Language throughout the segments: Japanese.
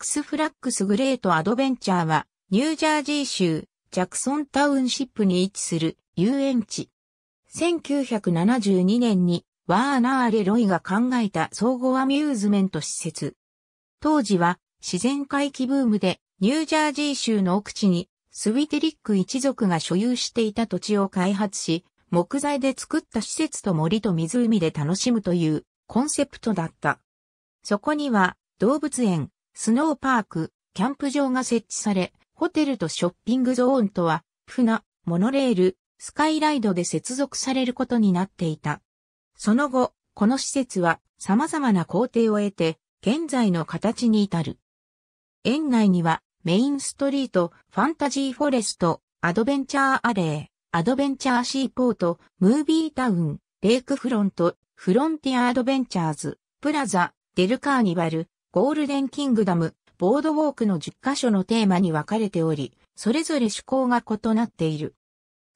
ックスフラックスグレートアドベンチャーは、ニュージャージー州、ジャクソンタウンシップに位置する遊園地。1972年に、ワーナー・レロイが考えた総合アミューズメント施設。当時は、自然回帰ブームで、ニュージャージー州の奥地に、スウィテリック一族が所有していた土地を開発し、木材で作った施設と森と湖で楽しむというコンセプトだった。そこには動物園、スノーパーク、キャンプ場が設置され、ホテルとショッピングゾーンとは、船、モノレール、スカイライドで接続されることになっていた。その後、この施設は様々な工程を経て、現在の形に至る。園内には、メインストリート、ファンタジーフォレスト、アドベンチャーアレー、アドベンチャーシーポート、ムービータウン、レイクフロント、フロンティアアドベンチャーズ、プラザ、デルカーニバル、ゴールデンキングダム、ボードウォークの10カ所のテーマに分かれており、それぞれ趣向が異なっている。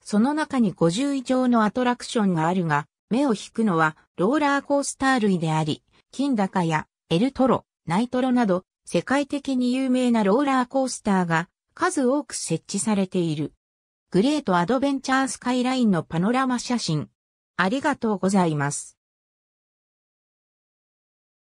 その中に50以上のアトラクションがあるが、目を引くのはローラーコースター類であり、金高やエルトロ、ナイトロなど世界的に有名なローラーコースターが数多く設置されている。グレートアドベンチャースカイラインのパノラマ写真。ありがとうございます。